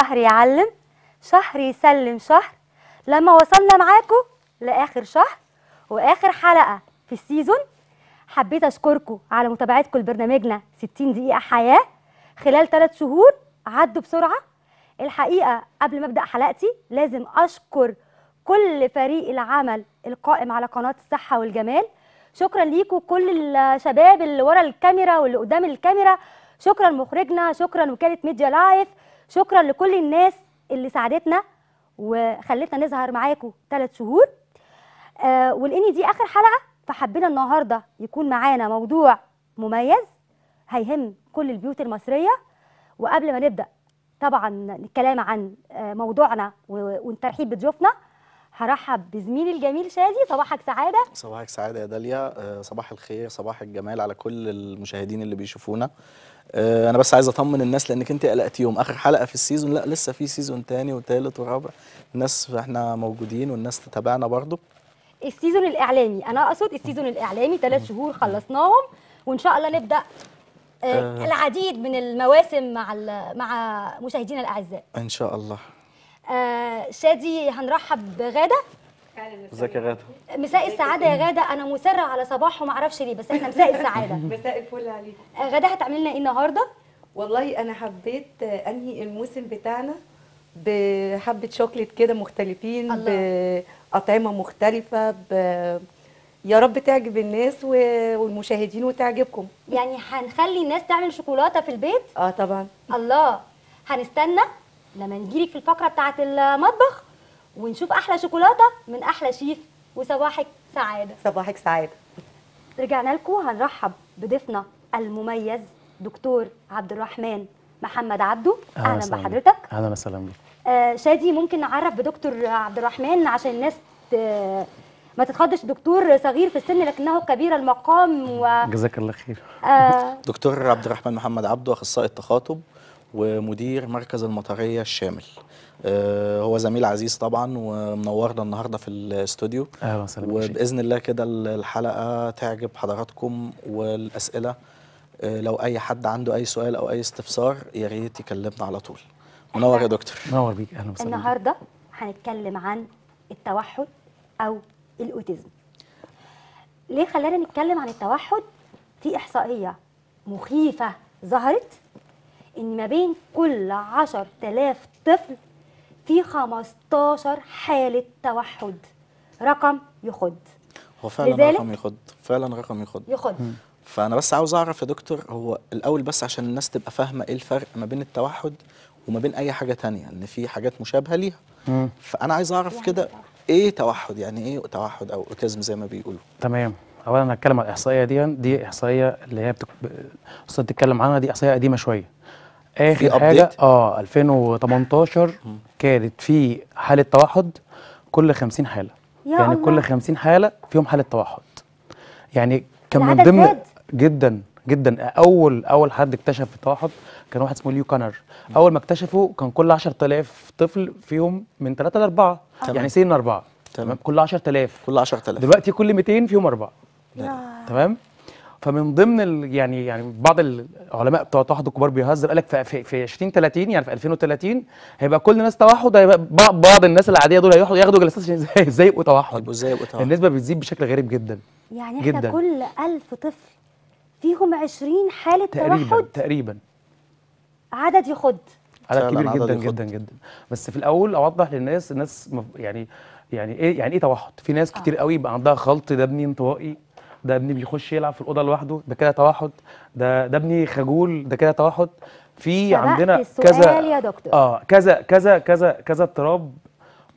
شهر يعلم شهر يسلم شهر لما وصلنا معاكم لاخر شهر واخر حلقه في السيزون حبيت اشكركم على متابعتكم لبرنامجنا 60 دقيقه حياه خلال ثلاث شهور عدوا بسرعه الحقيقه قبل ما ابدا حلقتي لازم اشكر كل فريق العمل القائم على قناه الصحه والجمال شكرا ليكم كل الشباب اللي ورا الكاميرا واللي قدام الكاميرا شكرا مخرجنا شكرا وكاله ميديا لايف شكرا لكل الناس اللي ساعدتنا وخلتنا نظهر معاكم ثلاث شهور آه ولان دي اخر حلقه فحبينا النهارده يكون معانا موضوع مميز هيهم كل البيوت المصريه وقبل ما نبدا طبعا الكلام عن آه، موضوعنا والترحيب بضيوفنا هرحب بزميلي الجميل شادي صباحك سعاده صباحك سعاده يا داليا آه، صباح الخير صباح الجمال على كل المشاهدين اللي بيشوفونا آه، انا بس عايز اطمن الناس لانك انت قلقتي يوم اخر حلقه في السيزون لا لسه في سيزون تاني وتالت ورابع الناس احنا موجودين والناس تتابعنا برضو السيزون الاعلامي انا اقصد السيزون الاعلامي ثلاث شهور خلصناهم وان شاء الله نبدا آه, آه. العديد من المواسم مع مع مشاهدينا الاعزاء ان شاء الله آه شادي هنرحب بغاده ازيك يا غاده مساء السعاده يا غاده انا مصره على صباحه ما اعرفش ليه بس احنا مساء السعاده مساء الفل عليكم آه، غاده هتعملي لنا ايه النهارده والله انا حبيت انهي الموسم بتاعنا بحبه شوكليت كده مختلفين الله. باطعمه مختلفه ب... يا رب تعجب الناس والمشاهدين وتعجبكم يعني هنخلي الناس تعمل شوكولاته في البيت اه طبعا الله هنستنى لما نجيلك في الفقره بتاعه المطبخ ونشوف احلى شوكولاته من احلى شيف وصباحك سعاده صباحك سعاده رجعنا لكم هنرحب بضيفنا المميز دكتور عبد الرحمن محمد عبده اهلا بحضرتك اهلا وسهلا بك آه، شادي ممكن نعرف بدكتور عبد الرحمن عشان الناس ما تتخضش دكتور صغير في السن لكنه كبير المقام و جزاك الله خير آه دكتور عبد الرحمن محمد عبده اخصائي التخاطب ومدير مركز المطريه الشامل آه، هو زميل عزيز طبعا ومنورنا النهارده في الاستوديو اهلا وسهلا وباذن الله كده الحلقه تعجب حضراتكم والاسئله آه، لو اي حد عنده اي سؤال او اي استفسار يا ريت يكلمنا على طول منور يا دكتور منور بيك اهلا وسهلا النهارده هنتكلم عن التوحد او الاوتيزم ليه خلانا نتكلم عن التوحد في احصائيه مخيفه ظهرت إن ما بين كل عشر تلاف طفل في 15 حالة توحد رقم يخد هو فعلا رقم يخد فعلا رقم يخد يخد فأنا بس عاوز أعرف يا دكتور هو الأول بس عشان الناس تبقى فاهمة إيه الفرق ما بين التوحد وما بين أي حاجة تانية ان في حاجات مشابهة ليها فأنا عايز أعرف يعني كده إيه, إيه توحد يعني إيه توحد أو أوتيزم زي ما بيقولوا تمام اولا هتكلم على الاحصائيه دي دي احصائيه اللي هي بتك... بتتكلم عنها دي احصائيه قديمه شويه اخر في حاجه اه 2018 كانت في حاله توحد كل 50 حاله يا يعني الله. كل 50 حاله فيهم حاله توحد يعني كان من ضمن جدا جدا اول اول حد اكتشف التوحد كان واحد اسمه ليو كانر اول ما اكتشفوا كان كل 10000 طفل فيهم من 3 ل 4 يعني سن 4 تمام كل 10000 كل 10000 دلوقتي كل 200 فيهم 4 تمام فمن ضمن يعني يعني بعض العلماء بتوع التوحد الكبار بيهزر قال لك في في 20 30 يعني في 2030 هيبقى كل الناس توحد هيبقى بعض الناس العاديه دول هياخدوا جلسات عشان ازاي يبقوا توحد ازاي يبقوا توحد النسبه بتزيد بشكل غريب جدا يعني احنا جداً. كل 1000 طفل فيهم 20 حاله تقريبا توحد تقريبا عدد يخد عدد كبير جدا يخد. جدا جدا بس في الاول اوضح للناس الناس يعني يعني ايه يعني ايه توحد في ناس آه. كتير آه. قوي يبقى عندها خلط ده منين انطوائي ده ابني بيخش يلعب في الاوضه لوحده ده كده توحد ده ده ابني خجول ده كده توحد في عندنا كذا يا دكتور اه كذا كذا كذا كذا اضطراب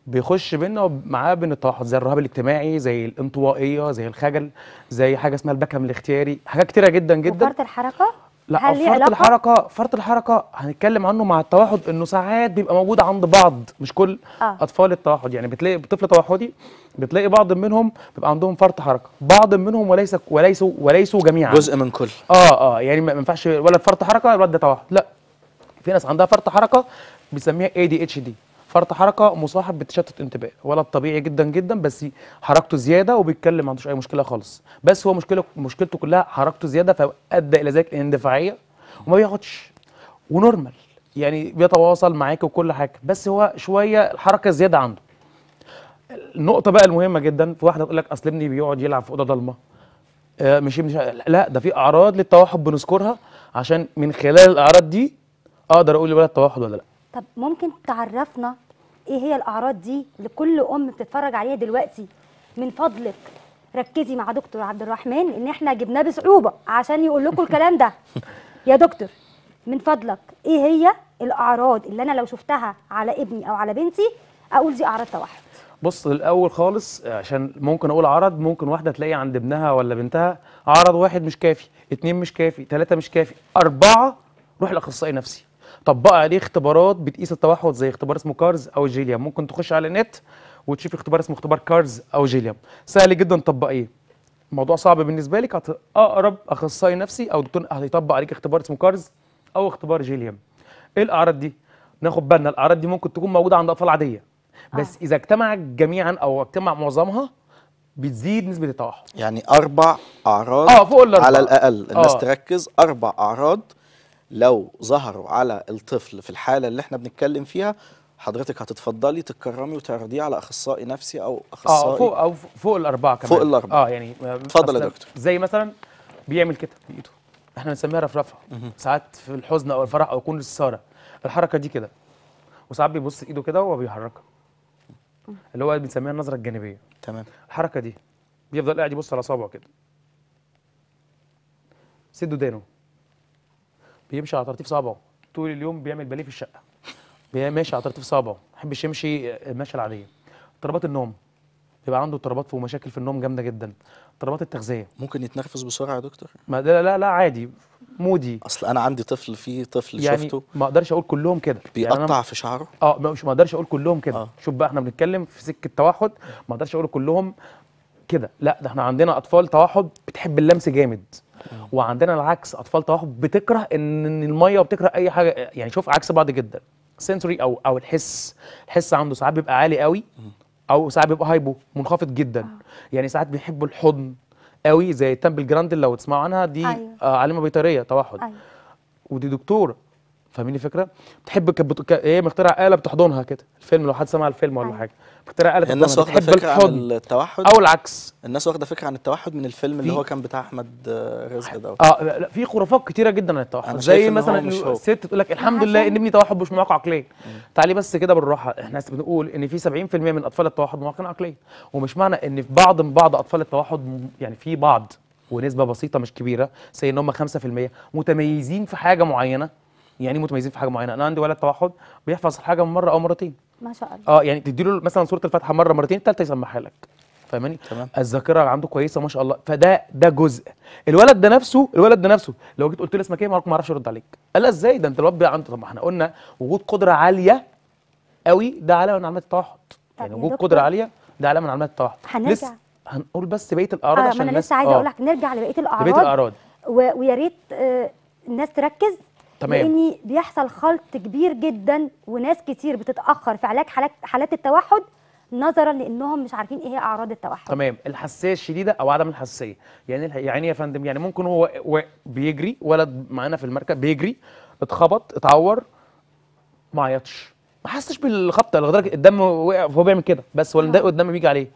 بيخش بينا ومعاه بين التوحد زي الرهاب الاجتماعي زي الانطوائيه زي الخجل زي حاجه اسمها البكم الاختياري حاجات كتيره جدا جدا وفرط الحركه لا هل فرط الحركه فرط الحركه هنتكلم عنه مع التوحد انه ساعات بيبقى موجود عند بعض مش كل آه. اطفال التوحد يعني بتلاقي طفل توحدي بتلاقي بعض منهم بيبقى عندهم فرط حركه بعض منهم وليس وليسوا وليسوا جميعا جزء من كل اه اه يعني ما ينفعش ولد فرط حركه الولد ده توحد لا في ناس عندها فرط حركه بنسميها اي دي اتش دي فرط حركه مصاحب بتشتت انتباه ولد طبيعي جدا جدا بس حركته زياده وبيتكلم ما عندوش اي مشكله خالص بس هو مشكله مشكلته كلها حركته زياده فادى الى ذلك الاندفاعيه وما بياخدش ونورمال يعني بيتواصل معاك وكل حاجه بس هو شويه الحركه زياده عنده النقطه بقى المهمه جدا في واحده تقول لك اصل ابني بيقعد يلعب في اوضه ضلمه آه، مش, مش لا ده في اعراض للتوحد بنذكرها عشان من خلال الاعراض دي اقدر اقول الولد توحد ولا لا طب ممكن تعرفنا ايه هي الاعراض دي لكل ام بتتفرج عليها دلوقتي من فضلك ركزي مع دكتور عبد الرحمن ان احنا جبناه بصعوبه عشان يقول لكم الكلام ده يا دكتور من فضلك ايه هي الاعراض اللي انا لو شفتها على ابني او على بنتي اقول دي اعراض توحد بص الاول خالص عشان ممكن اقول عرض ممكن واحده تلاقي عند ابنها ولا بنتها عرض واحد مش كافي اتنين مش كافي تلاته مش كافي اربعه روح لاخصائي نفسي طبق عليه اختبارات بتقيس التوحد زي اختبار اسمه كارز او جيليام ممكن تخش على النت وتشوف اختبار اسمه اختبار كارز او جيليام سهل جدا تطبقيه الموضوع صعب بالنسبه لك اقرب اخصائي نفسي او دكتور هيطبق عليك اختبار اسمه كارز او اختبار جيليام ايه الاعراض دي ناخد بالنا الاعراض دي ممكن تكون موجوده عند اطفال عاديه آه. بس آه. اذا اجتمعت جميعا او اجتمع معظمها بتزيد نسبه التوحد يعني اربع اعراض آه فوق على الاقل الناس آه. تركز اربع اعراض لو ظهروا على الطفل في الحالة اللي احنا بنتكلم فيها حضرتك هتتفضلي تتكرمي وتعرضيه على اخصائي نفسي او آه، اخصائي اه فوق او فوق الاربعه كمان فوق الاربعه اه يعني آه، اتفضل يا دكتور زي مثلا بيعمل كده بايده احنا بنسميها رفرفه ساعات في الحزن او الفرح او يكون الساره الحركه دي كده وساعات بيبص ايده كده وهو بيحركها اللي هو بنسميها النظره الجانبيه تمام الحركه دي بيفضل قاعد يبص على صابعه كده سد ودانه بيمشي على طرطيف صابعه طول اليوم بيعمل باليه في الشقه ماشي على طرطيف صابعه ما بيحبش يمشي المشي آه، العاديه اضطرابات النوم بيبقى عنده اضطرابات ومشاكل في النوم جامده جدا اضطرابات التغذيه ممكن يتنرفز بسرعه يا دكتور ما لا لا لا عادي مودي اصل انا عندي طفل في طفل يعني شفته ما اقدرش اقول كلهم كده يعني بيقطع يعني في شعره اه مش ما اقدرش اقول كلهم كده آه. شوف بقى احنا بنتكلم في سكه توحد ما اقدرش اقول كلهم كده لا ده احنا عندنا اطفال توحد بتحب اللمس جامد وعندنا العكس اطفال توحد بتكره ان الميه وبتكره اي حاجه يعني شوف عكس بعض جدا سنسوري او او الحس الحس عنده ساعات بيبقى عالي قوي او ساعات بيبقى هايبو منخفض جدا آه. يعني ساعات بيحبوا الحضن قوي زي تامبل جراند لو تسمعوا عنها دي أيوة. آه علامه بيطريه توحد أيوة. ودي دكتوره فاهمين الفكره بتحب كبت... ك... ايه مخترع اله بتحضنها كده الفيلم لو حد سمع الفيلم ولا آه. حاجه مخترع اله الناس واخده فكره الحضن. عن التوحد او العكس الناس واخده فكره عن التوحد من الفيلم في... اللي هو كان بتاع احمد رزق دوت اه لا في خرافات كتيره جدا عن التوحد زي مثلا الست تقول لك الحمد لله ان ابني توحد مش مواقع عقليه تعالي بس كده بالراحه احنا بنقول ان في 70% من اطفال التوحد مواقع عقليه ومش معنى ان في بعض من بعض اطفال التوحد يعني في بعض ونسبه بسيطه مش كبيره زي ان هم 5% متميزين في حاجه معينه يعني إيه متميزين في حاجه معينه انا عندي ولد توحد بيحفظ الحاجه من مره او مرتين ما شاء الله اه يعني تديله مثلا سوره الفاتحه مره مرتين الثالثه يسمعها لك فاهماني تمام الذاكره عنده كويسه ما شاء الله فده ده جزء الولد ده نفسه الولد ده نفسه لو جيت قلت له اسمك ايه ما اعرفش ارد عليك قال ازاي ده انت الواد عنده طب ما احنا قلنا وجود قدره عاليه قوي ده علامه من علامات التوحد يعني وجود قدره عاليه ده علامه من علامات التوحد هنرجع لسه هنقول بس بقيه آه، الاعراض آه عشان انا لسه عايزه اقول آه. لك نرجع لبقيه الاعراض بقيه الاعراض ويا ريت آه الناس تركز تمام لان بيحصل خلط كبير جدا وناس كتير بتتاخر في علاج حالات حالات التوحد نظرا لانهم مش عارفين ايه هي اعراض التوحد تمام الحساسيه الشديده او عدم الحساسيه يعني يعني إيه يا فندم يعني ممكن هو بيجري ولد معانا في المركب بيجري اتخبط اتعور ما عيطش ما حسش بالخبطه لدرجه الدم وقع فهو بيعمل كده بس ولا ده آه. بيجي عليه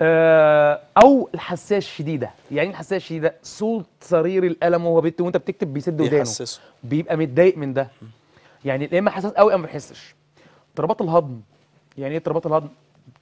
آه، او الحساسيه الشديده يعني إيه الحساسيه الشديده صوت صرير القلم وهو بيت وانت بتكتب بيسد إيه ودانه بيحسسه بيبقى متضايق من ده يعني يا اما حساس قوي او ما بيحسش اضطرابات الهضم يعني ايه اضطرابات الهضم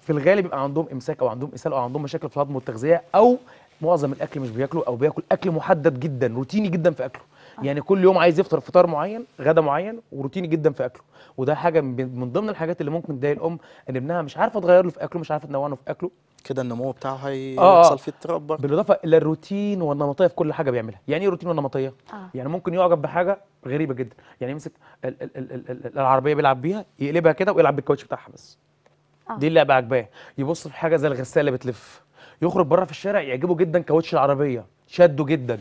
في الغالب بيبقى عندهم امساك او عندهم اسهال او عندهم مشاكل في الهضم والتغذيه او معظم الاكل مش بياكله او بياكل اكل محدد جدا روتيني جدا في اكله آه. يعني كل يوم عايز يفطر فطار معين غدا معين وروتيني جدا في اكله وده حاجه من ضمن الحاجات اللي ممكن تضايق الام ان ابنها مش عارفه تغير له في اكله مش عارفه تنوع في اكله كده النمو بتاعه هيحصل آه، آه. فيه اضطراب بالاضافه الى الروتين والنمطيه في كل حاجه بيعملها يعني ايه روتين والنمطيه آه. يعني ممكن يعجب بحاجه غريبه جدا يعني يمسك ال ال ال ال ال العربيه بيلعب بيها يقلبها كده ويلعب بالكاوتش بتاعها بس آه. دي اللعبه عجباه يبص في حاجه زي الغساله اللي بتلف يخرج بره في الشارع يعجبه جدا كاوتش العربيه شده جدا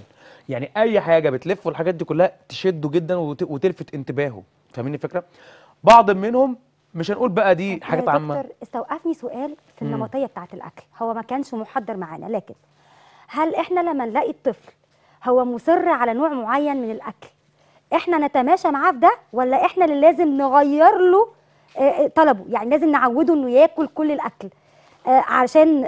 يعني اي حاجه بتلف والحاجات دي كلها تشده جدا وتلفت انتباهه فاهمين الفكره بعض منهم مش هنقول بقى دي أه، حاجات يعني عامه دكتور استوقفني سؤال في النمطيه بتاعه الاكل هو ما كانش محضر معانا لكن هل احنا لما نلاقي الطفل هو مصر على نوع معين من الاكل احنا نتماشى معاه في ده ولا احنا اللي لازم نغير له آه، آه، طلبه يعني لازم نعوده انه ياكل كل الاكل عشان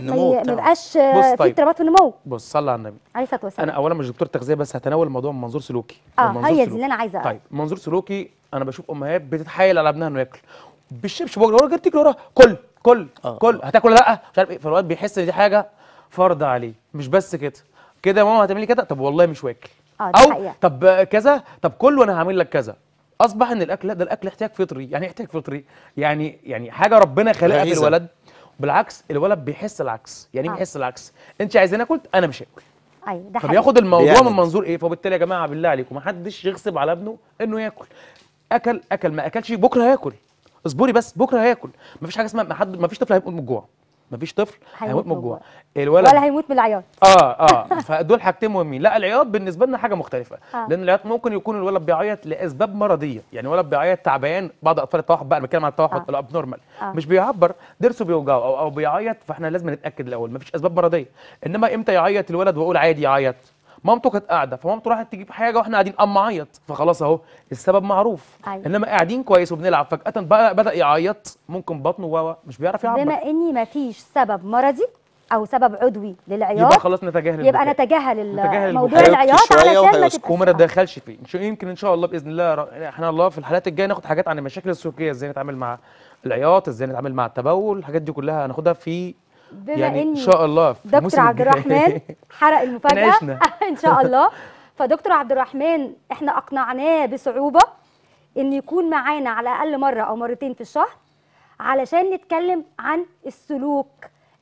النمو طيب، ما يبقاش في طيب. اضطرابات في النمو بص صلى على النبي عليه الصلاه والسلام انا اولا مش دكتور تغذيه بس هتناول الموضوع من منظور سلوكي اه هي دي اللي انا عايزه طيب منظور سلوكي انا بشوف امهات بتتحايل على ابنها انه ياكل بالشبشب ورا تجري ورا كل كل آه. كل هتاكل ولا لا مش عارف ايه فالواد بيحس ان دي حاجه فرض عليه مش بس كده كده يا ماما هتعملي كده طب والله مش واكل آه او حقيقة. طب كذا طب كل وانا هعمل لك كذا اصبح ان الاكل ده الاكل احتياج فطري يعني إيه احتياج فطري يعني يعني حاجه ربنا خلقها في الولد بالعكس الولد بيحس العكس يعني ايه آه. بيحس العكس انت عايزاني اكل انا مش هاكل ايوه ده فبياخد الموضوع بيعمل. يعني من منظور ايه فبالتالي يا جماعه بالله عليكم ما حدش يغصب على ابنه انه ياكل اكل اكل ما اكلش بكره هياكل اصبري بس بكره هياكل ما فيش حاجه اسمها ما حد فيش طفل هيبقى من الجوع مفيش طفل هيموت من الجوع الولد ولا هيموت من العياط اه اه فدول حاجتين مهمين لا العياط بالنسبه لنا حاجه مختلفه آه. لان العياط ممكن يكون الولد بيعيط لاسباب مرضيه يعني الولد بيعيط تعبان بعض اطفال التوحد بقى بتكلم عن التوحد آه. الاب نورمال آه. مش بيعبر ضرسه بيوجعه او او بيعيط فاحنا لازم نتاكد الاول مفيش اسباب مرضيه انما امتى يعيط الولد واقول عادي يعيط مامته كانت قاعده فمامته راحت تجيب حاجه واحنا قاعدين قام معيط فخلاص اهو السبب معروف أيوة. انما قاعدين كويس وبنلعب فجاه بقى بدا يعيط ممكن بطنه و مش بيعرف يعبر بما اني ما فيش سبب مرضي او سبب عضوي للعياط يبقى خلاص نتجاهل يبقى نتجاهل موضوع العياط علشان ما تدخلش فيه يمكن ان شاء الله باذن الله احنا الله في الحالات الجايه ناخد حاجات عن المشاكل السلوكيه ازاي نتعامل مع العياط ازاي نتعامل مع التبول الحاجات دي كلها هناخدها في بما يعني ان شاء الله في دكتور عبد الرحمن حرق المفاجاه ان شاء الله فدكتور عبد الرحمن احنا اقنعناه بصعوبه ان يكون معانا على الاقل مره او مرتين في الشهر علشان نتكلم عن السلوك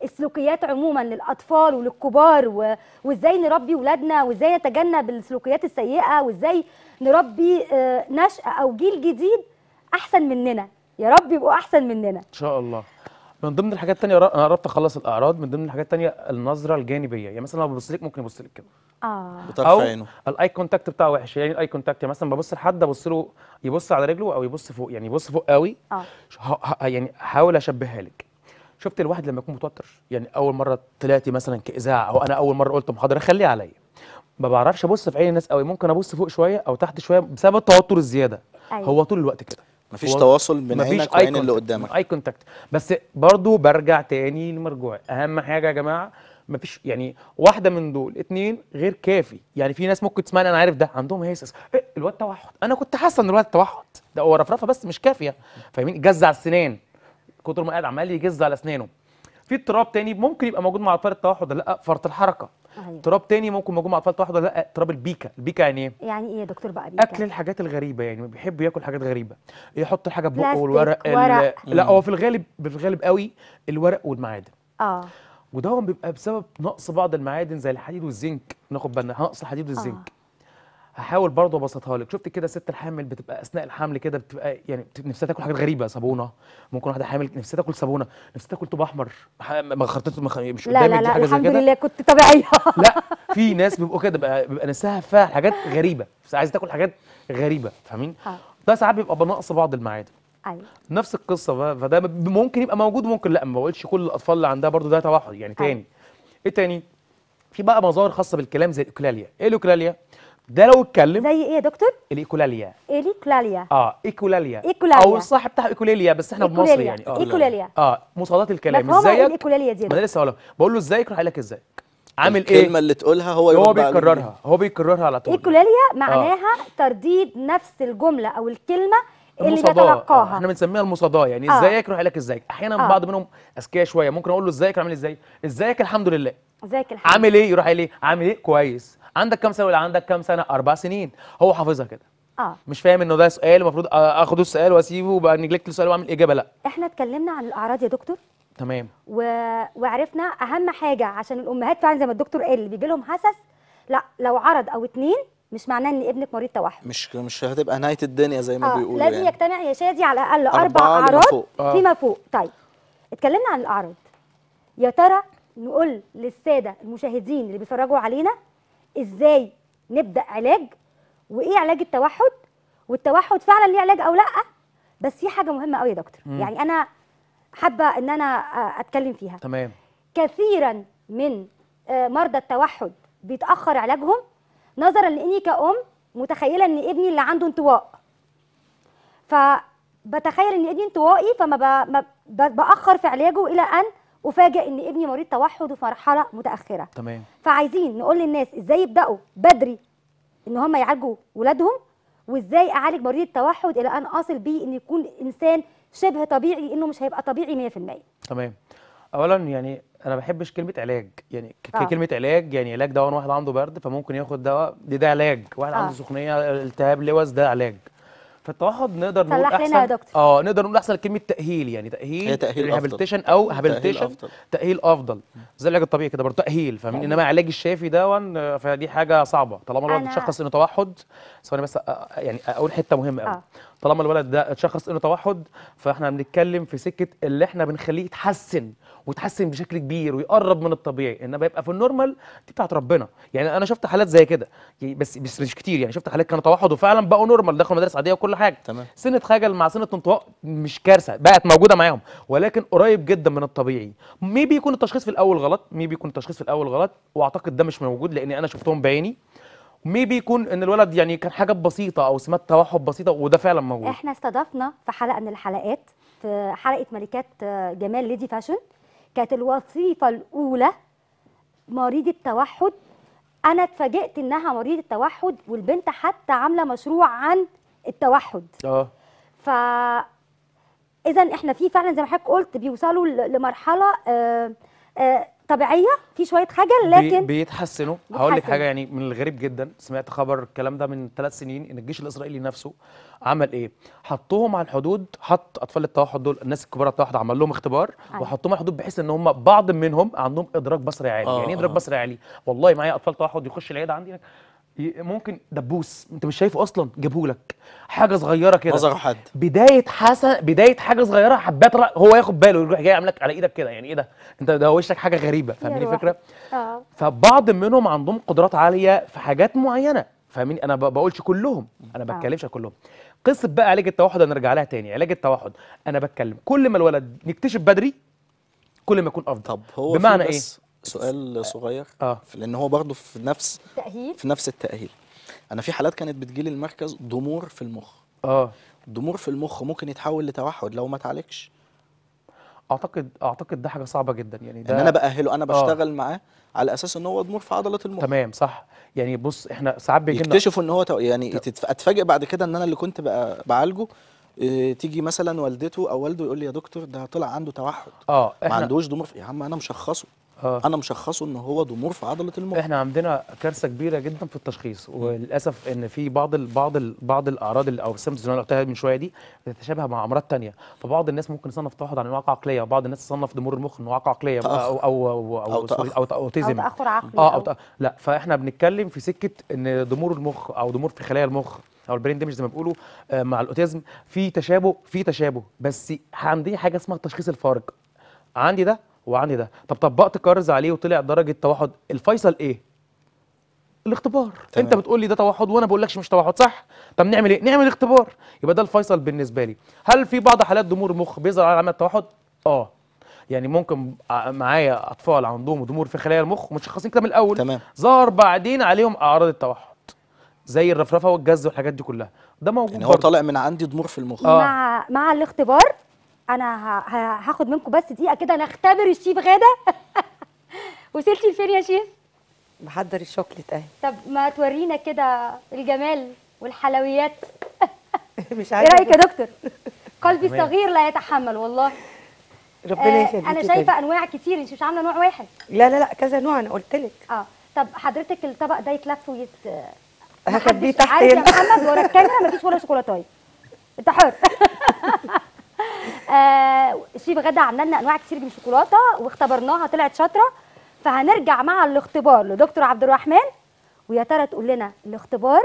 السلوكيات عموما للاطفال وللكبار و... وازاي نربي ولادنا وازاي نتجنب السلوكيات السيئه وازاي نربي آه، نشأة او جيل جديد احسن مننا يا رب يبقوا احسن مننا ان شاء الله من ضمن الحاجات الثانيه انا قربت اخلص الاعراض من ضمن الحاجات الثانيه النظره الجانبيه يعني مثلا لو ببص لك ممكن يبص لك كده اه او الاي كونتاكت بتاعه وحش يعني الاي كونتاكت يعني مثلا ببص لحد ابص له يبص على رجله او يبص فوق يعني يبص فوق قوي اه يعني احاول اشبهها لك شفت الواحد لما يكون متوتر يعني اول مره طلعتي مثلا كاذاعه او انا اول مره قلت محاضره خليه عليا ما بعرفش ابص في عين الناس قوي ممكن ابص فوق شويه او تحت شويه بسبب التوتر الزياده أيوة. هو طول الوقت كده مفيش تواصل بين مفيش عينك وعين اللي قدامك اي كونتاكت بس برضو برجع تاني لمرجوعي اهم حاجه يا جماعه مفيش يعني واحده من دول اتنين غير كافي يعني في ناس ممكن تسمعني انا عارف ده عندهم هيسس إيه الواد توحد انا كنت حاسه ان الواد توحد ده هو رفرفه بس مش كافيه فاهمين جز على السنان كتر ما قاعد عمال يجز على اسنانه في اضطراب تاني ممكن يبقى موجود مع اطفال التوحد لا فرط الحركه أيوة. تراب تاني ممكن مجموعه اطفال واحده لا تراب البيكا البيكا يعني ايه يعني ايه يا دكتور بقى بيكا اكل الحاجات الغريبه يعني بيحب ياكل حاجات غريبه يحط الحاجه في بقه والورق ورق. لا هو في الغالب في الغالب قوي الورق والمعادن اه وده بيبقى بسبب نقص بعض المعادن زي الحديد والزنك ناخد بالنا نقص الحديد والزنك آه. هحاول برضه ابسطها لك شفت كده الست الحامل بتبقى اثناء الحمل كده بتبقى يعني نفسها تاكل حاجات غريبه صابونه ممكن واحده حامل نفسها تاكل صابونه نفسها تاكل طوب احمر ما خرطته مخ... يعني مش لا لا لا حاجة الحمد لله كنت طبيعيه لا في ناس بيبقوا كده بيبقى, بيبقى نفسها فيها حاجات غريبه بس عايزه تاكل حاجات غريبه فاهمين ده ساعات بيبقى بنقص بعض المعادن ايوه نفس القصه بقى فده ممكن يبقى موجود وممكن لا ما بقولش كل الاطفال اللي عندها برضه ده توحد يعني أيوة. تاني أيوة. ايه تاني في بقى مظاهر خاصه بالكلام زي الاوكلاليا ايه الاوكلاليا ده لو اتكلم زي ايه يا دكتور الايكولاليا الايكولاليا اه ايكولاليا ايكولاليا او الصح بتاعها ايكولاليا بس احنا بمصر يعني اه ايكولاليا اه مصادات الكلام ازيك الايكولاليا دي ما انا لسه هقولها بقول له ازيك راح قال لك ازيك عامل ايه الكلمه اللي تقولها هو هو بيكررها هو بيكررها على طول ايكولاليا آه. معناها آه. ترديد نفس الجمله او الكلمه اللي بيتلقاها آه. احنا بنسميها المصاداه يعني آه. ازيك راح قال لك ازيك احيانا آه. بعض منهم اذكياء شويه ممكن اقول له ازيك عامل ازاي ازيك الحمد لله ازيك الحمد لله عامل ايه يروح قايل ايه عامل ايه كويس عندك كام سنه ولا عندك كام سنه اربع سنين هو حافظها كده اه مش فاهم انه ده سؤال المفروض اخده السؤال واسيبه وبقى نجلكت السؤال واعمل اجابه لا احنا اتكلمنا عن الاعراض يا دكتور تمام و... وعرفنا اهم حاجه عشان الامهات فعلا زي ما الدكتور قال اللي بيجي لهم حسس لا لو عرض او اتنين مش معناه ان ابنك مريض توحد مش مش هتبقى نهايه الدنيا زي ما آه بيقولوا لازم يعني. يجتمع يا شادي على الاقل اربع اعراض آه. فيما فوق طيب اتكلمنا عن الاعراض يا ترى نقول للساده المشاهدين اللي بيتفرجوا علينا ازاي نبدا علاج وايه علاج التوحد والتوحد فعلا ليه علاج او لا بس في حاجه مهمه قوي يا دكتور مم. يعني انا حابه ان انا اتكلم فيها تمام كثيرا من آه، مرضى التوحد بيتاخر علاجهم نظرا لاني كأم متخيله ان ابني اللي عنده انطواء فبتخيل ان ابني انطوائي فما ب... باخر في علاجه الى ان وفاجئ ان ابني مريض توحد وفي مرحله متاخره تمام فعايزين نقول للناس ازاي يبداوا بدري ان هم يعالجوا ولادهم وازاي اعالج مريض التوحد الى ان اصل بيه ان يكون انسان شبه طبيعي انه مش هيبقى طبيعي 100% تمام اولا يعني انا ما بحبش كلمه علاج يعني آه. كلمه علاج يعني علاج دواء واحد عنده برد فممكن ياخد دواء ده, ده علاج واحد آه. عنده سخونيه التهاب لوز ده علاج في التوحد نقدر نقول احسن يا دكتور. اه نقدر نقول احسن كلمه تاهيل يعني تاهيل تاهيل ريهابيليتيشن او هابيليتيشن تأهيل, تاهيل افضل زي العلاج الطبيعي كده برضه تاهيل فاهمين انما العلاج الشافي دون فدي حاجه صعبه طالما الولد اتشخص انه توحد ثواني بس يعني اقول حته مهمه قوي آه. طالما الولد ده اتشخص انه توحد فاحنا بنتكلم في سكه اللي احنا بنخليه يتحسن ويتحسن بشكل كبير ويقرب من الطبيعي انما يبقى في النورمال دي بتاعت ربنا يعني انا شفت حالات زي كده يعني بس بس مش كتير يعني شفت حالات كانوا توحد وفعلا بقوا نورمال دخلوا مدارس عاديه وكل حاجه تمام سنه خجل مع سنه انطواء مش كارثه بقت موجوده معاهم ولكن قريب جدا من الطبيعي مي بيكون التشخيص في الاول غلط مي بيكون التشخيص في الاول غلط واعتقد ده مش موجود لان انا شفتهم بعيني مي بيكون ان الولد يعني كان حاجات بسيطه او سمات توحد بسيطه وده فعلا موجود احنا استضفنا في حلقه من الحلقات في حلقه ملكات جمال ليدي فاشن كانت الوصيفه الاولى مريض التوحد انا اتفاجئت انها مريض التوحد والبنت حتى عامله مشروع عن التوحد اه ف اذا احنا في فعلا زي ما حضرتك قلت بيوصلوا لمرحله آه، آه، طبيعيه في شويه خجل لكن بيتحسنوا هقول لك حاجه يعني من الغريب جدا سمعت خبر الكلام ده من ثلاث سنين ان الجيش الاسرائيلي نفسه عمل ايه حطوهم على الحدود حط اطفال التوحد دول الناس الكبار التوحد عمل لهم اختبار آه. وحطوهم على الحدود بحيث ان هم بعض منهم عندهم ادراك بصري عالي آه يعني ايه آه، ادراك آه. بصري عالي والله معايا اطفال توحد يخش العياده عندي ممكن دبوس انت مش شايفه اصلا جابه لك حاجه صغيره كده نظر حد بدايه حسن بدايه حاجه صغيره حبات هو ياخد باله يروح جاي عاملك على ايدك كده يعني ايه ده انت ده وشك حاجه غريبه فاهميني الفكره اه فبعض منهم عندهم قدرات عاليه في حاجات معينه فاهمين انا ما بقولش كلهم انا ما آه. بتكلمش آه. كلهم قصه بقى علاج التوحد هنرجع لها تاني علاج التوحد انا بتكلم كل ما الولد يكتشف بدري كل ما يكون افضل طب هو بمعنى ايه سؤال صغير آه. لان هو برضه في نفس التأهيل في نفس التاهيل انا في حالات كانت بتجيلي المركز ضمور في المخ اه ضمور في المخ ممكن يتحول لتوحد لو ما اتعالجش اعتقد اعتقد ده حاجه صعبه جدا يعني ده ان انا باهله انا آه. بشتغل آه. معاه على اساس ان هو ضمور في عضله المخ تمام صح يعني بص احنا ساعات بيجي يكتشفوا ان هو تو... يعني ت... اتفاجئ بعد كده ان انا اللي كنت بقى بعالجه آه، تيجي مثلا والدته او والده يقول لي يا دكتور ده طلع عنده توحد اه ما عندوش ضمور يا عم انا مشخصه آه. انا مشخصه ان هو ضمور في عضله المخ احنا عندنا كارثه كبيره جدا في التشخيص وللاسف ان في بعض الـ بعض الـ بعض الاعراض اللي او السيمتومز اللي انا من شويه دي بتتشابه مع امراض ثانيه فبعض الناس ممكن تصنف توحد عن اعاقه عقليه وبعض الناس تصنف ضمور المخ انه اعاقه عقليه أو أو أو, او او او اوتيزم او تاخر عقلي اه أو, أو, أو لا فاحنا بنتكلم في سكه ان ضمور المخ او ضمور في خلايا المخ او البرين ديمج زي ما بيقولوا آه، مع الاوتيزم في تشابه في تشابه بس عندي حاجه اسمها التشخيص الفارق عندي ده هو ده طب طبقت كارز عليه وطلع درجه توحد الفيصل ايه الاختبار تمام. انت بتقول لي ده توحد وانا بقول لكش مش توحد صح طب نعمل ايه نعمل اختبار يبقى ده الفيصل بالنسبه لي هل في بعض حالات ضمور مخ بيظهر على علامات توحد اه يعني ممكن معايا اطفال عندهم ضمور في خلايا المخ مشخصين كده من الاول تمام ظهر بعدين عليهم اعراض التوحد زي الرفرفه والجز والحاجات دي كلها ده موجود يعني هو برضه. طالع من عندي ضمور في المخ آه. مع مع الاختبار انا هاخد منكم بس دقيقه كده نختبر الشيف غاده وصلتي لفين يا شيف بحضر الشوكليت اهي طب ما تورينا كده الجمال والحلويات مش إيه عارفه ايه رايك يا دكتور قلبي الصغير لا يتحمل والله ربنا آه، يخليك انا شايفه انواع كتير انت مش عامله نوع واحد لا لا لا كذا نوع انا قلت لك اه طب حضرتك الطبق ده يتلف ويت هخبيه تحت عارف يا محمد ورا الكاميرا مفيش ولا شوكولاته انت حر آه شيف غدا عملنا لنا انواع كتير من الشوكولاته واختبرناها طلعت شاطره فهنرجع مع الاختبار لدكتور عبد الرحمن ويا ترى تقول لنا الاختبار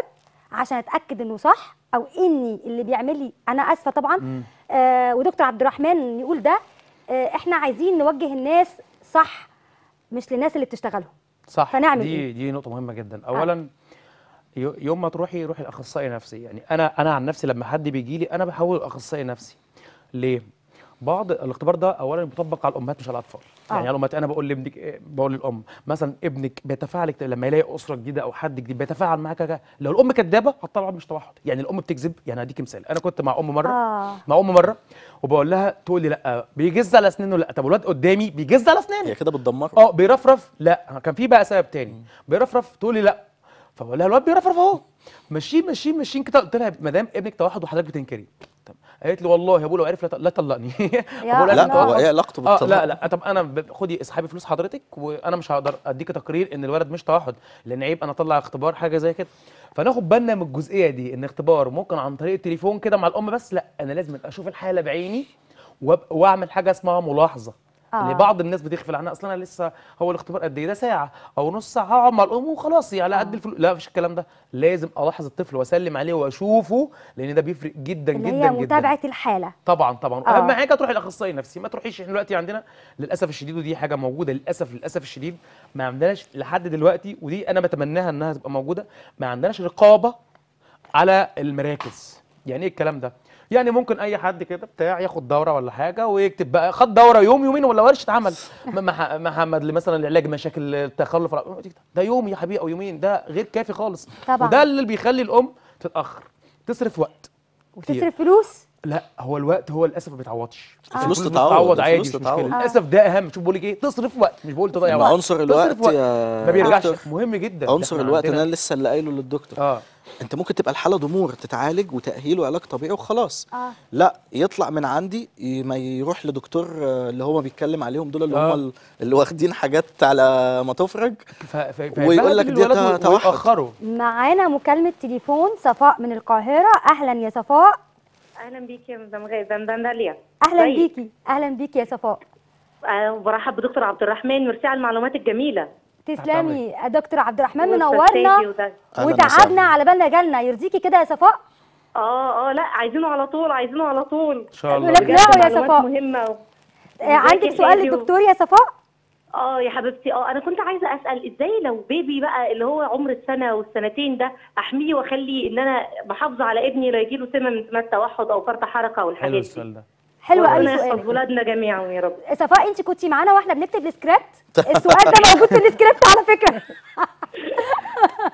عشان اتاكد انه صح او اني اللي بيعمل لي انا اسفه طبعا آه ودكتور عبد الرحمن يقول ده آه احنا عايزين نوجه الناس صح مش للناس اللي بتشتغلهم صح فنعمل دي إيه؟ دي نقطه مهمه جدا آه. اولا آه. يوم ما تروحي روحي لاخصائي نفسي يعني انا انا عن نفسي لما حد بيجي لي انا بحول لاخصائي نفسي ليه؟ بعض الاختبار ده اولا بيطبق على الامهات مش على الاطفال آه. يعني الامهات انا بقول لابنك بقول للام مثلا ابنك بيتفاعل لما يلاقي اسره جديده او حد جديد بيتفاعل معاك كده لو الام كدابه هتطلع مش توحد يعني الام بتكذب يعني هديك مثال انا كنت مع ام مره آه. مع ام مره وبقول لها تقول لي لا بيجز على اسنانه لا طب الواد قدامي بيجز على اسنانه هي كده بتدمره اه بيرفرف لا كان في بقى سبب تاني بيرفرف تقول لي لا فبقول لها الواد بيرفرف اهو ماشيين ماشيين ماشيين كده قلت لها مدام ابنك توحد وحضرتك بتنكري طب قالت لي والله يا ابو لو عرف لا طلقني ابو لا لا هو ايه علاقته بالطلاق؟ آه لا لا طب انا خدي اسحبي فلوس حضرتك وانا مش هقدر اديكي تقرير ان الولد مش توحد لان عيب انا اطلع اختبار حاجه زي كده فناخد بالنا من الجزئيه دي ان اختبار ممكن عن طريق التليفون كده مع الام بس لا انا لازم اشوف الحاله بعيني واعمل حاجه اسمها ملاحظه آه. بعض الناس بتغفل عنها اصلا انا لسه هو الاختبار قد ايه ده ساعه او نص ساعه هقعد مع الام وخلاص يعني على قد آه. الفلوس لا مفيش الكلام ده لازم الاحظ الطفل واسلم عليه واشوفه لان ده بيفرق جدا اللي جدا هي متابعه الحاله طبعا طبعا آه. اهم حاجه تروحي لاخصائي النفسي ما تروحيش احنا دلوقتي عندنا للاسف الشديد ودي حاجه موجوده للاسف للاسف الشديد ما عندناش لحد دلوقتي ودي انا بتمناها انها تبقى موجوده ما عندناش رقابه على المراكز يعني ايه الكلام ده يعني ممكن اي حد كده بتاع ياخد دوره ولا حاجه ويكتب بقى خد دوره يوم يومين ولا ورشه عمل محمد مثلا لعلاج مشاكل التخلف ده يوم يا حبيبي او يومين ده غير كافي خالص طبعا وده اللي بيخلي الام تتاخر تصرف وقت وتصرف فلوس لا هو الوقت هو للاسف ما بيتعوضش الفلوس تتعوض عادي مش مشكله للاسف ده اهم شوف بقول لك ايه تصرف وقت مش بقول تضيع وقت عنصر الوقت تصرف وقت. يا ما بيرجعش دكتور. مهم جدا عنصر الوقت انا لسه اللي قايله للدكتور آه. انت ممكن تبقى الحاله ضمور تتعالج وتاهيل وعلاج طبيعي وخلاص آه. لا يطلع من عندي ما يروح لدكتور آه، اللي هو بيتكلم عليهم دول اللي آه. هم اللي واخدين حاجات على ما تفرج ف... ف... ويقول لك دي تاخروا معانا مكالمه تليفون صفاء من القاهره اهلا يا صفاء اهلا بيكي يا مدام غاده مدام داليا اهلا طيب. بيكي اهلا بيكي يا صفاء وبرحب بدكتور عبد الرحمن ميرسي على المعلومات الجميله تسلمي دكتور عبد الرحمن منورنا وتعبنا على بالنا جالنا يرضيكي كده يا صفاء اه اه لا عايزينه على طول عايزينه على طول ان شاء الله يا صفاء مهمه و... آه، عندك سؤال للدكتور يا صفاء اه يا حبيبتي اه انا كنت عايزه اسال ازاي لو بيبي بقى اللي هو عمر السنه والسنتين ده احميه واخلي ان انا بحافظ على ابني لا يجيله سمه من سمات توحد او فرط حركه والحاجات حلو السؤال ده حلو قوي السؤال ولادنا جميعا يا رب صفاء انت كنتي معانا واحنا بنكتب السكريبت السؤال ده موجود في السكريبت على فكره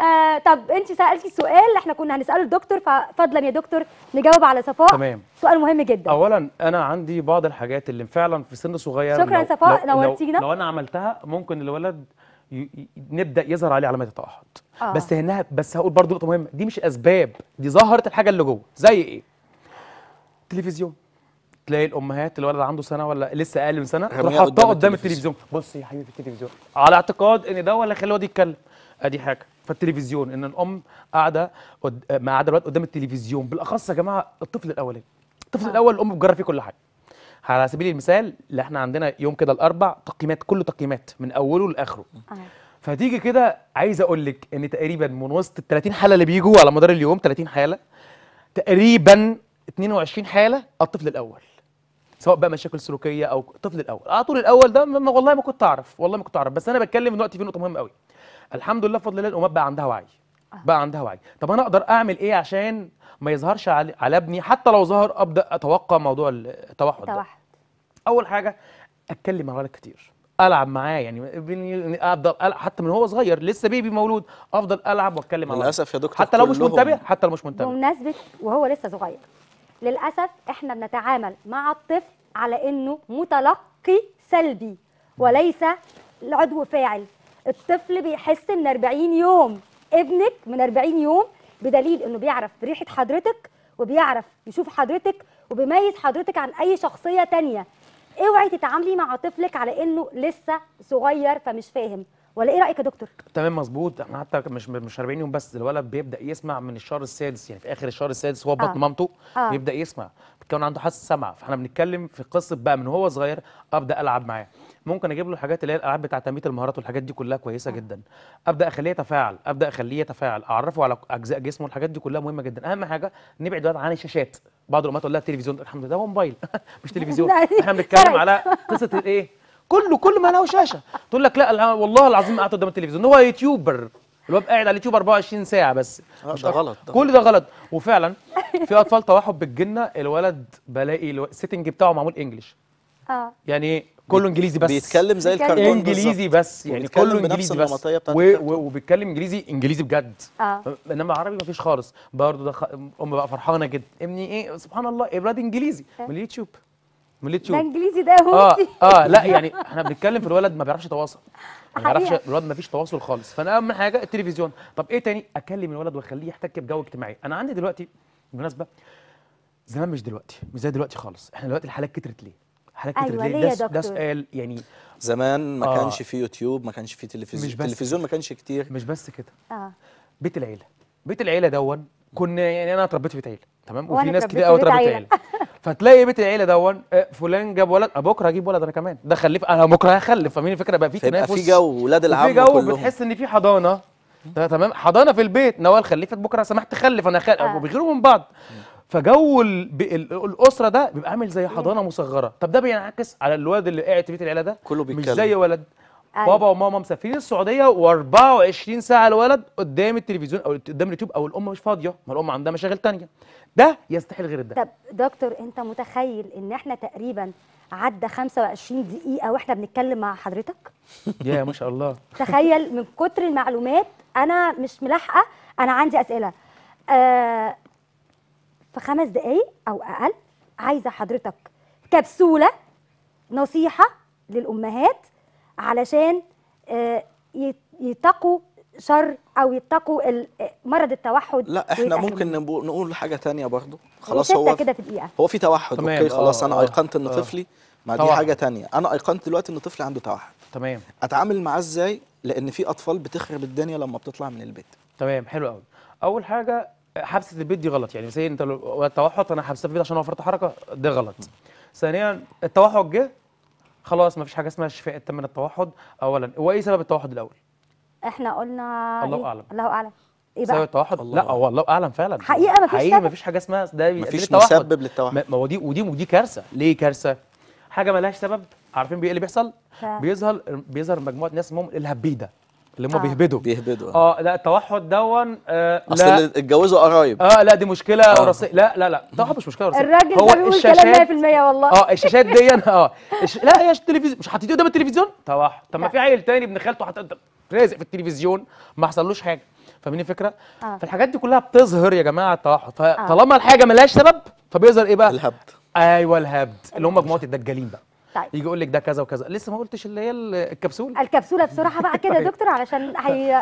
آه طب انت سالتي سؤال احنا كنا هنساله الدكتور ففضلا يا دكتور نجاوب على صفاء تمام سؤال مهم جدا اولا انا عندي بعض الحاجات اللي فعلا في سن صغير شكرا صفاء نورتينا لو, لو انا عملتها ممكن الولد نبدا يظهر عليه علامات التوحد آه. بس هنا بس هقول برضو نقطه مهمه دي مش اسباب دي ظهرت الحاجه اللي جوه زي ايه تلفزيون تلاقي الامهات الولد عنده سنه ولا لسه اقل من سنه تروح حاطاه قدام التلفزيون بص يا حبيبي في التلفزيون على اعتقاد ان ده ولا خلوه دي يتكلم ادي حاجه فالتلفزيون ان الام قاعده مع قاعده الولد قدام التلفزيون بالاخص يا جماعه الطفل الاولاني الطفل آه. الاول الام بتجرب فيه كل حاجه على سبيل المثال اللي احنا عندنا يوم كده الاربع تقييمات كله تقييمات من اوله لاخره آه. فتيجي كده عايز اقول لك ان تقريبا من وسط ال 30 حاله اللي بيجوا على مدار اليوم 30 حاله تقريبا 22 حاله الطفل الاول سواء بقى مشاكل سلوكيه او الطفل الاول على طول الاول ده والله ما كنت اعرف والله ما كنت اعرف بس انا بتكلم دلوقتي في نقطه مهمه قوي الحمد لله بفضل الله الامهات بقى عندها وعي آه. بقى عندها وعي طب انا اقدر اعمل ايه عشان ما يظهرش على ابني حتى لو ظهر ابدا اتوقع موضوع التوحد ده اول حاجه اتكلم مع ولد كتير العب معاه يعني افضل ألعب حتى من هو صغير لسه بيبي مولود افضل العب واتكلم معاه للاسف يا دكتور حتى لو مش منتبه حتى لو مش منتبه بمناسبه وهو لسه صغير للاسف احنا بنتعامل مع الطفل على انه متلقي سلبي وليس العضو فاعل الطفل بيحس من 40 يوم ابنك من 40 يوم بدليل انه بيعرف ريحه حضرتك وبيعرف يشوف حضرتك وبيميز حضرتك عن اي شخصيه تانية اوعي تتعاملي مع طفلك على انه لسه صغير فمش فاهم ولا ايه رايك يا دكتور تمام مظبوط احنا حتى مش مش 40 يوم بس الولد بيبدا يسمع من الشهر السادس يعني في اخر الشهر السادس هو بطن آه. مامته آه. بيبدا يسمع بتكون عنده حاسه سمع فاحنا بنتكلم في قصه بقى من هو صغير ابدا العب معاه ممكن اجيب له الحاجات اللي هي الالعاب بتاعه تنميه المهارات والحاجات دي كلها كويسه آه. جدا ابدا اخليه يتفاعل ابدا اخليه يتفاعل اعرفه على اجزاء جسمه الحاجات دي كلها مهمه جدا اهم حاجه نبعد عن الشاشات بعض الامهات تقول لها التلفزيون الحمد لله ده موبايل مش تلفزيون احنا بنتكلم طيب. على قصه الايه كله كل ما له شاشه تقول لك لا والله العظيم قاعد قدام التلفزيون هو يوتيوبر الواد قاعد على اليوتيوب 24 ساعه بس آه، ده غلط ده كل ده غلط وفعلا في اطفال توحد بالجنه الولد بلاقي السيتنج بتاعه معمول انجلش اه يعني كله انجليزي بس بيتكلم زي الكرتون يعني انجليزي بس يعني كله انجليزي بس و... و... وبيتكلم انجليزي انجليزي بجد اه انما عربي مفيش خالص برضه ده خ... ام بقى فرحانه جدا ابني ايه سبحان الله ابراد انجليزي آه. من اليوتيوب من اليوتيوب ده انجليزي ده هو اه اه لا يعني احنا بنتكلم في الولد ما بيعرفش يتواصل يعني ما بيعرفش الولد ما فيش تواصل خالص فانا اهم حاجه التلفزيون طب ايه تاني اكلم الولد واخليه يحتك بجو اجتماعي انا عندي دلوقتي بالمناسبه زمان مش دلوقتي مش زي دلوقتي خالص احنا دلوقتي الحالات كترت ليه حالات كترت أيوة ليه ده, ده سؤال يعني زمان ما آه. كانش في يوتيوب ما كانش في تلفزيون مش بس التلفزيون ما كانش كتير مش بس كده اه بيت العيله بيت العيله دون كنا يعني انا اتربيت في بيت عيله تمام وفي ناس كتير قوي اتربت في عيله فتلاقي بيت العيله دون إيه، فلان جاب ولد بكره اجيب ولد انا كمان ده خلف انا بكره هخلف فمين الفكره بقى في تنافس في جو ولاد العم في جو بتحس ان في حضانه تمام حضانه في البيت نوال خلفت بكره سمحت خلف انا خلف آه. وبيغيروا من بعض فجو الاسره ده بيبقى عامل زي حضانه مصغره طب ده بينعكس على الولد اللي قاعد في بيت العيله ده كله بيتكلم مش زي ولد أيوة. بابا وماما مسافرين السعوديه و24 ساعه الولد قدام التلفزيون او قدام اليوتيوب او الام مش فاضيه ما الام عندها مشاغل ثانيه ده يستحيل غير ده طب دكتور انت متخيل ان احنا تقريبا عدى 25 دقيقه واحنا بنتكلم مع حضرتك يا ما شاء الله تخيل من كتر المعلومات انا مش ملاحقه انا عندي اسئله آه في خمس دقايق او اقل عايزه حضرتك كبسوله نصيحه للامهات علشان آه، يتقوا شر او يتقوا آه، مرض التوحد لا احنا ممكن نقول حاجه ثانيه برضه خلاص هو كده في دقيقه هو في توحد تمام. اوكي خلاص انا آه، ايقنت ان طفلي ما دي حاجه ثانيه انا ايقنت دلوقتي ان طفلي عنده توحد تمام اتعامل معاه ازاي لان في اطفال بتخرب الدنيا لما بتطلع من البيت تمام حلو قوي اول حاجه حبسه البيت دي غلط يعني زي انت لو التوحد انا حبسه في البيت عشان فرط حركه ده غلط ثانيا التوحد جه خلاص ما فيش حاجه اسمها شفاء من التوحد اولا هو ايه سبب التوحد الاول احنا قلنا الله إيه؟ اعلم الله اعلم ايه بقى؟ سبب التوحد الله لا هو الله اعلم فعلا حقيقه مفيش حقيقه ما مفيش حاجه اسمها ده مفيش مسبب للتوحد ما هو دي ودي ودي كارثه ليه كارثه؟ حاجه مالهاش سبب عارفين ايه اللي بيحصل؟ ف... بيظهر بيظهر مجموعه ناس اسمهم الهبيده اللي هم آه. بيهبدوا بيهبدوا اه لا التوحد دون آه اصل اللي اتجوزوا قرايب اه لا دي مشكله آه. رصي... لا لا لا التوحد مش مشكله رصي. الراجل هو ده بيقول الشاشات... كلام 100% والله اه الشاشات دي اه الش... لا هي التلفزيون مش حطيتيه قدام التلفزيون توحد طب ما في عيل تاني ابن خالته حط رازق في التلفزيون ما حصلوش حاجه فاهمين الفكره؟ آه. فالحاجات دي كلها بتظهر يا جماعه التوحد آه. فطالما آه. الحاجه ملهاش سبب فبيظهر ايه بقى؟ الهبد ايوه الهبد اللي هم مجموعه الدجالين بقى طيب. يجي يقول لك ده كذا وكذا لسه ما قلتش اللي هي الكبسوله الكبسوله بصراحه بقى كده يا طيب. دكتور علشان طيب.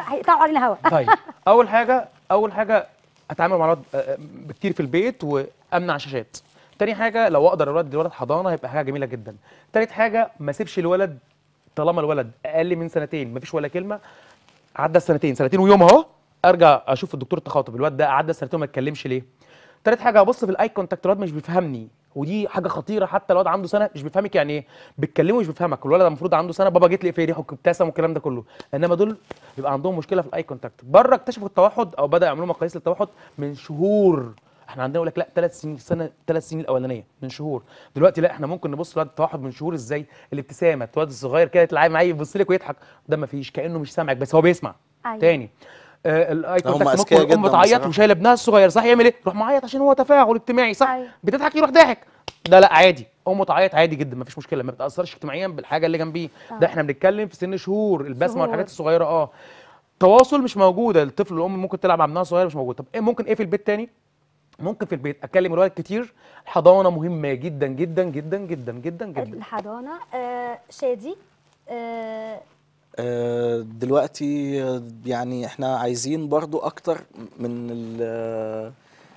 هيقطعوا علينا هوا طيب اول حاجه اول حاجه اتعامل مع الولد آه، آه، كتير في البيت وامنع شاشات تاني حاجه لو اقدر الولد الولد حضانه هيبقى حاجه جميله جدا تالت حاجه ما اسيبش الولد طالما الولد اقل من سنتين ما فيش ولا كلمه عدى السنتين سنتين ويوم اهو ارجع اشوف الدكتور التخاطب الواد ده عدى سنتين ما اتكلمش ليه تالت حاجه ابص في الاي كونتاكت الواد مش بيفهمني ودي حاجه خطيره حتى الواد عنده سنه مش بيفهمك يعني ايه بتكلمه مش بيفهمك الولد المفروض عنده سنه بابا جيت لي في ريحه وابتسم والكلام ده كله انما دول بيبقى عندهم مشكله في الاي كونتاكت بره اكتشفوا التوحد او بدا يعملوا مقاييس للتوحد من شهور احنا عندنا يقول لك لا ثلاث سنين سنه ثلاث سنين الاولانيه من شهور دلوقتي لا احنا ممكن نبص لواد التوحد من شهور ازاي الابتسامه الواد الصغير كده تلاقيه معايا يبص لك ويضحك ده ما فيش كانه مش سامعك بس هو بيسمع أيوة. تاني الاي كونتاكت ممكن ام بتعيط وشايله ابنها الصغير صح يعمل ايه؟ يروح معيط عشان هو تفاعل اجتماعي صح؟ أيوة. بتضحك يروح ضاحك ده لا عادي امه تعيط عادي جدا مفيش مشكله ما بتاثرش اجتماعيا بالحاجه اللي جنبيه آه. ده احنا بنتكلم في سن شهور البسمه والحاجات الصغيره اه تواصل مش موجوده الطفل والام ممكن تلعب مع ابنها الصغير مش موجود طب إيه ممكن ايه في البيت تاني ممكن في البيت اتكلم الولد كتير الحضانه مهمه جدا جدا جدا جدا جدا جدا الحضانه آه شادي آه آه، دلوقتي آه، يعني احنا عايزين برضو اكتر من آه،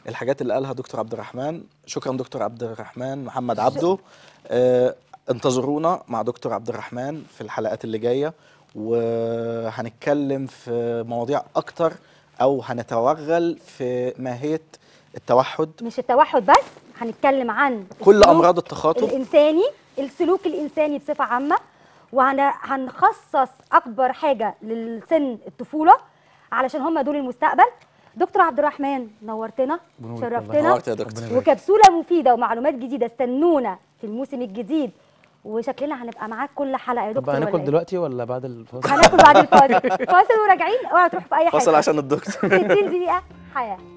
الحاجات اللي قالها دكتور عبد الرحمن شكرا دكتور عبد الرحمن محمد عبده انتظرونا مع دكتور عبد الرحمن في الحلقات اللي جايه وهنتكلم في مواضيع اكتر او هنتوغل في ماهيه التوحد مش التوحد بس هنتكلم عن كل امراض التخاطب الانساني السلوك الانساني بصفه عامه وهنخصص اكبر حاجه للسن الطفوله علشان هم دول المستقبل دكتور عبد الرحمن نورتنا شرفتنا وكبسوله مفيده ومعلومات جديده استنونا في الموسم الجديد وشكلنا هنبقى معاك كل حلقه يا دكتور طب هناكل إيه؟ دلوقتي ولا بعد الفاصل هناكل بعد الفاصل فاصل وراجعين اوعى تروح في اي حاجه فاصل عشان الدكتور 60 دقيقه حياه